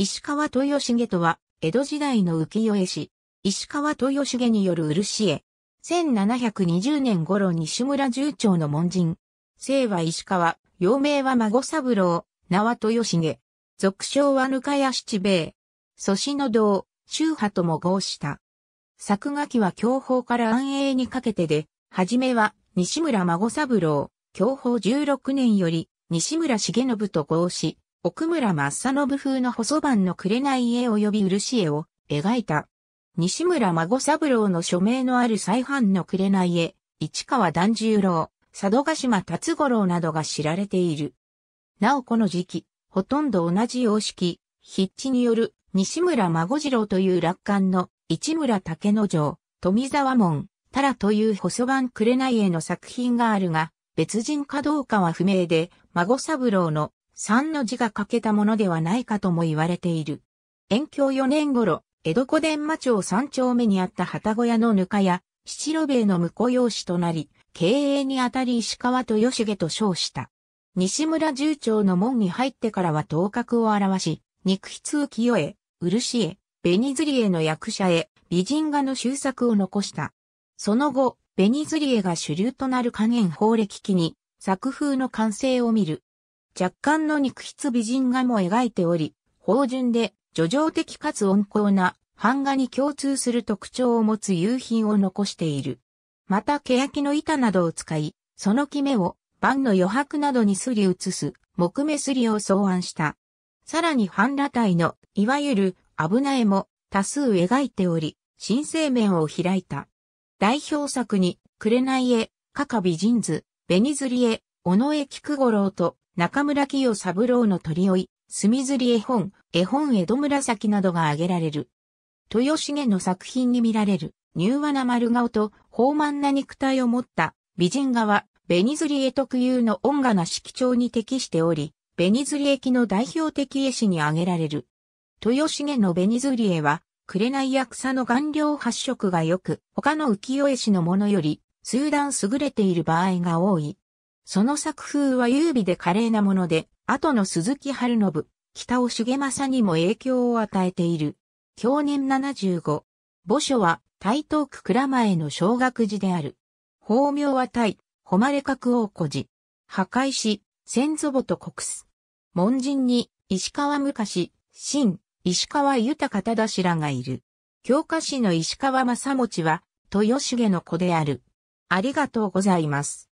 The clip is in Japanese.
石川豊重とは、江戸時代の浮世絵師、石川豊重による漆絵。1720年頃西村重長の門人。姓は石川、幼名は孫三郎、名は豊重。俗称はぬかや七兵衛。祖師の道、宗派とも合した。作画期は享保から安永にかけてで、はじめは西村孫三郎、享保16年より西村重信と合し、奥村正信風の細番の紅絵及び漆絵を描いた。西村孫三郎の署名のある再犯の紅絵、市川團十郎、佐渡島達五郎などが知られている。なおこの時期、ほとんど同じ様式、筆致による西村孫次郎という楽観の市村竹之丞、富沢門、タラという細番紅絵の作品があるが、別人かどうかは不明で、孫三郎の三の字が欠けたものではないかとも言われている。延享四年頃、江戸小伝馬町三丁目にあった旗小屋のぬかや、七兵衛の婿養子となり、経営にあたり石川と吉毛と称した。西村重長の門に入ってからは頭角を表し、肉筆浮世絵、漆絵、紅釣り絵の役者へ、美人画の修作を残した。その後、紅釣り絵が主流となる加減法歴記に、作風の完成を見る。若干の肉筆美人画も描いており、芳醇で、叙情的かつ温厚な、版画に共通する特徴を持つ夕品を残している。また、欅の板などを使い、その木目を、盤の余白などにすり移す、木目すりを草案した。さらに版裸体の、いわゆる、危ないも、多数描いており、新生面を開いた。代表作に、紅絵、加賀美人図、紅釣り絵、尾上菊五郎と、中村清三郎の鳥追い、墨釣り絵本、絵本江戸紫などが挙げられる。豊重の作品に見られる、柔和な丸顔と、豊満な肉体を持った、美人画は、紅刷り絵特有の恩賀な色調に適しており、紅刷り絵記の代表的絵師に挙げられる。豊重の紅刷り絵は、紅や草の顔料発色が良く、他の浮世絵師のものより、数段優れている場合が多い。その作風は優美で華麗なもので、後の鈴木春信、北尾重政にも影響を与えている。享年75。墓所は台東区蔵前の小学寺である。法名は対誉れ格王古寺。破壊し、先祖母と国す。門人に、石川昔、新、石川豊忠氏らがいる。教科師の石川正持は、豊重の子である。ありがとうございます。